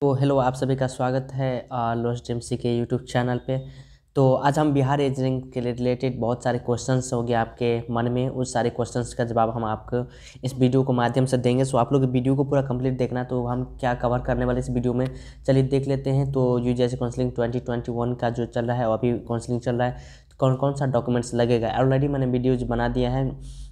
तो हेलो आप सभी का स्वागत है लॉस डेमसी के यूट्यूब चैनल पे तो आज हम बिहार इंजीनियरिंग के रिलेटेड बहुत सारे क्वेश्चंस होंगे आपके मन में उस सारे क्वेश्चंस का जवाब हम आपको इस वीडियो को माध्यम से देंगे सो आप लोग वीडियो को पूरा कंप्लीट देखना तो हम क्या कवर करने वाले इस वीडियो में चलिए देख लेते हैं तो यू जैसे काउंसलिंग ट्वेंटी ट्वेंटी वन का जो चल रहा है अभी काउंसलिंग चल रहा है कौन कौन सा डॉक्यूमेंट्स लगेगा ऑलरेडी मैंने वीडियोज बना दिया है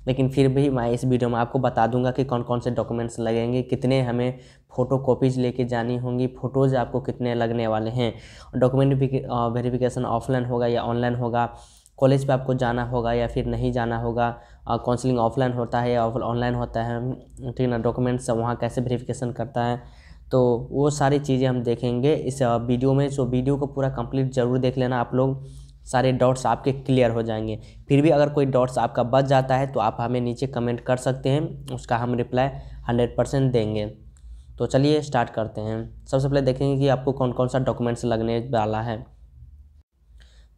लेकिन फिर भी मैं इस वीडियो में आपको बता दूंगा कि कौन कौन से डॉक्यूमेंट्स लगेंगे कितने हमें फ़ोटो कॉपीज़ लेके जानी होंगी फ़ोटोज़ आपको कितने लगने वाले हैं डॉक्यूमेंट वेरिफिकेशन ऑफलाइन होगा या ऑनलाइन होगा कॉलेज पे आपको जाना होगा या फिर नहीं जाना होगा काउंसलिंग ऑफलाइन होता है या ऑनलाइन होता है ठीक है ना डॉक्यूमेंट्स वहाँ कैसे वेरीफिकेशन करता है तो वो सारी चीज़ें हम देखेंगे इस वीडियो में सो वीडियो को पूरा कंप्लीट ज़रूर देख लेना आप लोग सारे डाउट्स आपके क्लियर हो जाएंगे फिर भी अगर कोई डाउट्स आपका बच जाता है तो आप हमें नीचे कमेंट कर सकते हैं उसका हम रिप्लाई हंड्रेड परसेंट देंगे तो चलिए स्टार्ट करते हैं सबसे पहले देखेंगे कि आपको कौन कौन सा डॉक्यूमेंट्स लगने वाला है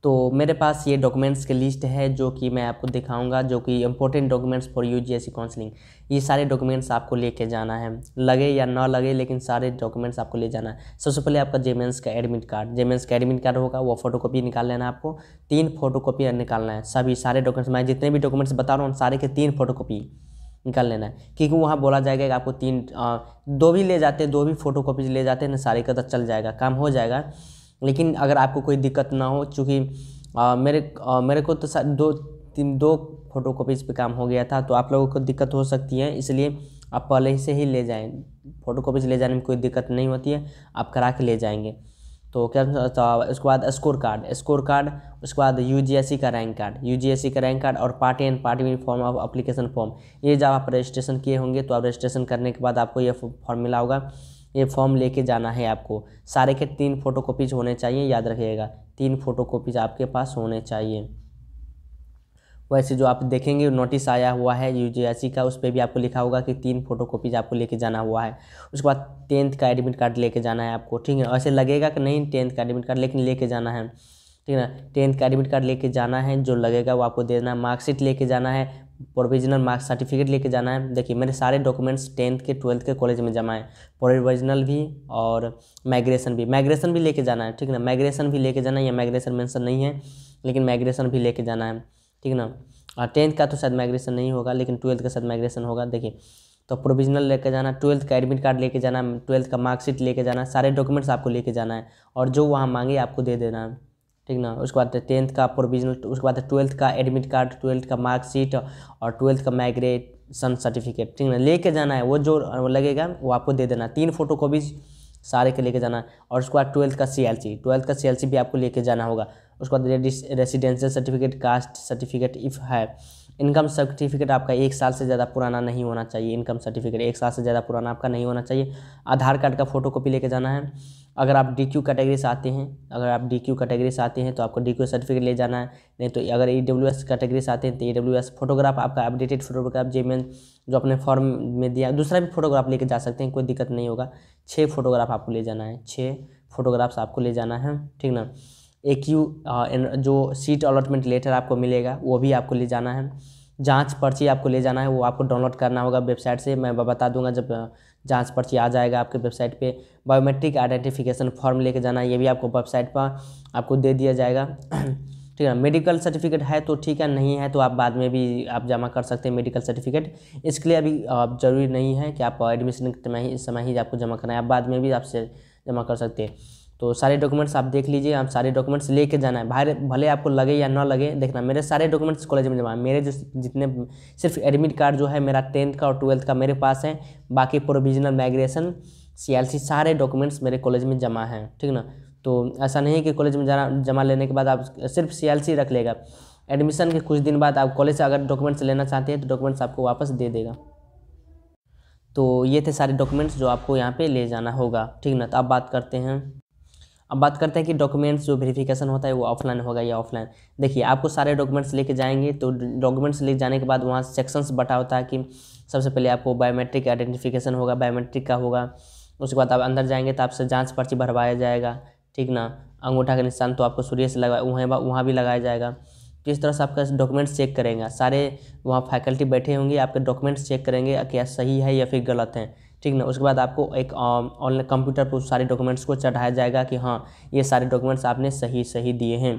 तो मेरे पास ये डॉक्यूमेंट्स की लिस्ट है जो कि मैं आपको दिखाऊंगा जो कि important documents for U G counselling ये सारे डॉक्यूमेंट्स आपको लेके जाना है लगे या ना लगे लेकिन सारे डॉक्यूमेंट्स आपको ले जाना है सबसे पहले आपका जेमेंस का एडमिट कार्ड जेमेंस का एडमिट कार्ड होगा वो फोटोकॉपी निकाल लेना है आपको तीन फोटोकॉपी निकालना है सभी सारे डॉक्यूमेंट्स मैं जितने भी डॉक्यूमेंट्स बता रहा हूँ सारे के तीन फोटो निकाल लेना है क्योंकि वहाँ बोला जाएगा कि आपको तीन दो भी ले जाते दो भी फोटो ले जाते हैं सारे का तो चल जाएगा काम हो जाएगा लेकिन अगर आपको कोई दिक्कत ना हो चूँकि मेरे आ, मेरे को तो दो तीन दो फोटो कॉपीज़ पर काम हो गया था तो आप लोगों को दिक्कत हो सकती है इसलिए आप पहले से ही ले जाएँ फोटो कॉपीज ले जाने में कोई दिक्कत नहीं होती है आप करा के ले जाएंगे तो क्या तो उसके बाद स्कोर कार्ड स्कोर कार्ड उसके बाद यू का रैंक कार्ड यू का रैंक कार्ड और party and party form of application form ये जब आप रजिस्ट्रेशन किए होंगे तो आप रजिस्ट्रेशन करने के बाद आपको यह फॉर्म मिला होगा ये फॉर्म लेके जाना है आपको सारे के तीन फोटोकॉपीज होने चाहिए याद रखिएगा तीन फोटोकॉपीज आपके पास होने चाहिए वैसे जो आप देखेंगे नोटिस आया हुआ है यू का उस पर भी आपको लिखा होगा कि तीन फोटो कॉपीज आपको लेके जाना हुआ है उसके बाद टेंथ का एडमिट कार्ड लेके जाना है आपको ठीक है ऐसे लगेगा कि नहीं टेंथ का एडमिट कार्ड लेकिन लेके जाना है ठीक है ना टेंथ का एडमिट कार्ड लेके जाना है जो लगेगा वो आपको देना है मार्कशीट लेके जाना है प्रोविजनल मार्क्स सर्टिफिकेट लेके जाना है देखिए मेरे सारे डॉक्यूमेंट्स टेंथ के ट्वेल्थ के कॉलेज में जमा है प्रोविजनल भी और माइग्रेशन भी माइग्रेशन भी लेके जाना है ठीक ना माइग्रेशन भी लेके जाना है या माइग्रेशन मेंशन नहीं है लेकिन माइग्रेशन भी लेके जाना है ठीक ना और टेंथ का तो शायद माइग्रेशन नहीं होगा लेकिन ट्वेल्थ का शायद माइग्रेशन होगा देखिए तो प्रोविजनल लेके जाना ट्वेल्थ का एडमिट कार्ड लेके जाना ट्वेल्थ का मार्कशीट लेके जाना सारे डॉक्यूमेंट्स आपको लेके जाना है और जो वहाँ मांगे आपको दे देना है ठीक ना उसके बाद टेंथ का प्रोविजनल उसके बाद ट्वेल्थ का एडमिट कार्ड ट्वेल्थ का मार्कशीट और ट्वेल्थ का माइग्रेशन सर्टिफिकेट ठीक ना लेके जाना है वो जो लगेगा वो आपको दे देना तीन फोटो कॉपीज सारे के लेके जाना और उसके बाद ट्वेल्थ का सी एल सी ट्वेल्थ का सी एल सी भी आपको लेके जाना होगा उसके बाद residential certificate caste certificate if है इनकम सर्टिफिकेट आपका एक साल से ज़्यादा पुराना नहीं होना चाहिए इनकम सर्टिफिकेट एक साल से ज़्यादा पुराना आपका नहीं होना चाहिए आधार कार्ड का फ़ोटो कॉपी लेके जाना है अगर आप डी क्यू कैटेगरी से आते हैं अगर आप डी क्यू कैटेगरी से आते हैं तो आपको डी क्यू सर्टिफिकेट ले जाना है नहीं तो अगर ई डब्ल्यू एस कैटेगरी से आते हैं तो ई डब्ल्यू एस फोटोग्राफ आपका अपडेटेड फोटोग्राफ जेमेन जो अपने फॉर्म में दिया दूसरा भी फोटोग्राफ लेके जा सकते हैं कोई दिक्कत नहीं होगा छः फोटोग्राफ आपको ले जाना है छः फोटोग्राफ्स आपको ले जाना है ठीक ना ए क्यू uh, जो सीट अलॉटमेंट लेटर आपको मिलेगा वो भी आपको ले जाना है जांच पर्ची आपको ले जाना है वो आपको डाउनलोड करना होगा वेबसाइट से मैं बता दूंगा जब uh, जांच पर्ची आ जाएगा आपके वेबसाइट पे बायोमेट्रिक आइडेंटिफिकेशन फॉर्म लेके जाना है ये भी आपको वेबसाइट पर आपको दे दिया जाएगा ठीक है मेडिकल सर्टिफिकेट है तो ठीक है नहीं है तो आप बाद में भी आप जमा कर सकते हैं मेडिकल सर्टिफिकेट इसके लिए अभी uh, ज़रूरी नहीं है कि आप एडमिशन समय ही समय ही आपको जमा करना है आप बाद में भी आपसे जमा कर सकते हैं तो सारे डॉक्यूमेंट्स आप देख लीजिए आप सारे डॉक्यूमेंट्स लेके जाना है बाहर भले आपको लगे या ना लगे देखना मेरे सारे डॉक्यूमेंट्स कॉलेज में जमा है मेरे जो जितने सिर्फ एडमिट कार्ड जो है मेरा टेंथ का और ट्वेल्थ का मेरे पास है बाकी प्रोविजनल माइग्रेशन सी सारे डॉक्यूमेंट्स मेरे कॉलेज में जमा हैं ठीक ना तो ऐसा नहीं है कि कॉलेज में जाना जमा लेने के बाद आप सिर्फ सी रख लेगा एडमिशन के कुछ दिन बाद आप कॉलेज से अगर डॉक्यूमेंट्स लेना चाहते हैं तो डॉक्यूमेंट्स आपको वापस दे देगा तो ये थे सारे डॉक्यूमेंट्स जो आपको यहाँ पे ले जाना होगा ठीक ना तो अब बात करते हैं अब बात करते हैं कि डॉक्यूमेंट्स जो वेरिफिकेशन होता है वो ऑफलाइन होगा या ऑफलाइन देखिए आपको सारे डॉक्यूमेंट्स लेके जाएंगे तो डॉक्यूमेंट्स लेके जाने के बाद वहाँ सेक्शंस बटा होता है कि सबसे पहले आपको बायोमेट्रिक आइडेंटिफिकेशन होगा बायोमेट्रिक का होगा उसके बाद आप अंदर जाएंगे तो आपसे जाँच पर्ची भरवाया जाएगा ठीक ना अंगूठा का निशान तो आपको सूर्य से लगा वहाँ वहाँ भी लगाया जाएगा तो इस तरह से आपका डॉक्यूमेंट्स चेक करेंगे सारे वहाँ फैकल्टी बैठे होंगे आपके डॉक्यूमेंट्स चेक करेंगे क्या सही है या फिर गलत हैं ठीक ना उसके बाद आपको एक ऑनलाइन कंप्यूटर पर उस सारे डॉक्यूमेंट्स को चढ़ाया जाएगा कि हाँ ये सारे डॉक्यूमेंट्स आपने सही सही दिए हैं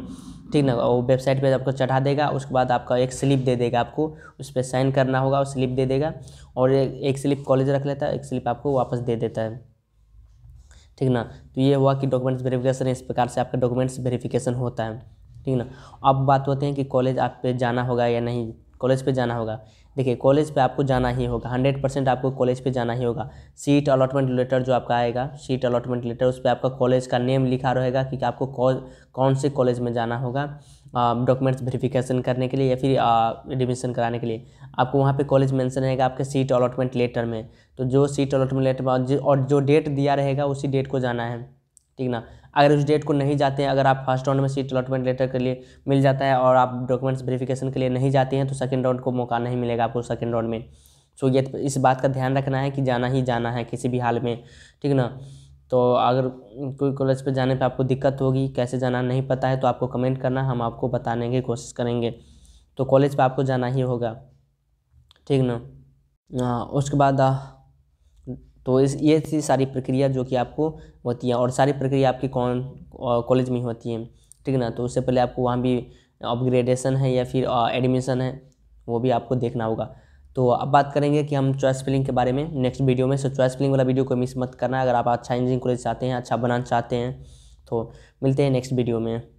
ठीक ना वो वेबसाइट पे आपको चढ़ा देगा उसके बाद आपका एक स्लिप दे देगा आपको उस पर साइन करना होगा और स्लिप दे देगा और एक स्लिप कॉलेज रख लेता है एक स्लिप आपको वापस दे देता है ठीक ना तो ये हुआ कि डॉक्यूमेंट्स वेरीफिकेशन इस प्रकार से आपका डॉक्यूमेंट्स वेरीफिकेशन होता है ठीक ना अब बात होते हैं कि कॉलेज आप पे जाना होगा या नहीं कॉलेज पे जाना होगा देखिए कॉलेज पे आपको जाना ही होगा हंड्रेड परसेंट आपको कॉलेज पे जाना ही होगा सीट अलॉटमेंट लेटर जो आपका आएगा सीट अलॉटमेंट लेटर उस पर आपका कॉलेज का नेम लिखा रहेगा कि आपको कौन से कॉलेज में जाना होगा डॉक्यूमेंट्स वेरिफिकेशन करने के लिए या फिर एडमिशन कराने के लिए आपको वहाँ पे कॉलेज मेंशन रहेगा आपके सीट अलॉटमेंट लेटर में तो जो सीट अलॉटमेंट लेटर और जो डेट दिया रहेगा उसी डेट को जाना है ठीक ना अगर उस डेट को नहीं जाते हैं अगर आप फर्स्ट राउंड में सीट अलॉटमेंट लेटर के लिए मिल जाता है और आप डॉक्यूमेंट्स वेरिफिकेशन के लिए नहीं जाते हैं तो सेकेंड राउंड को मौका नहीं मिलेगा आपको सेकेंड राउंड में सो ये तो इस बात का ध्यान रखना है कि जाना ही जाना है किसी भी हाल में ठीक ना तो अगर कोई कॉलेज पर जाने पर आपको दिक्कत होगी कैसे जाना नहीं पता है तो आपको कमेंट करना हम आपको बताने की कोशिश करेंगे तो कॉलेज पर आपको जाना ही होगा ठीक ना हाँ, उसके बाद तो इस ये थी सारी प्रक्रिया जो कि आपको होती है और सारी प्रक्रिया आपकी कौन कॉलेज में होती है ठीक है ना तो उससे पहले आपको वहाँ भी अपग्रेडेशन है या फिर एडमिशन है वो भी आपको देखना होगा तो अब बात करेंगे कि हम चॉइस फिलिंग के बारे में नेक्स्ट वीडियो में सो चॉइस फिलिंग वाला वीडियो को मिस मत करना अगर आप अच्छा इंजीनियरिंग कॉलेज चाहते हैं अच्छा बनाना चाहते हैं तो मिलते हैं नेक्स्ट वीडियो में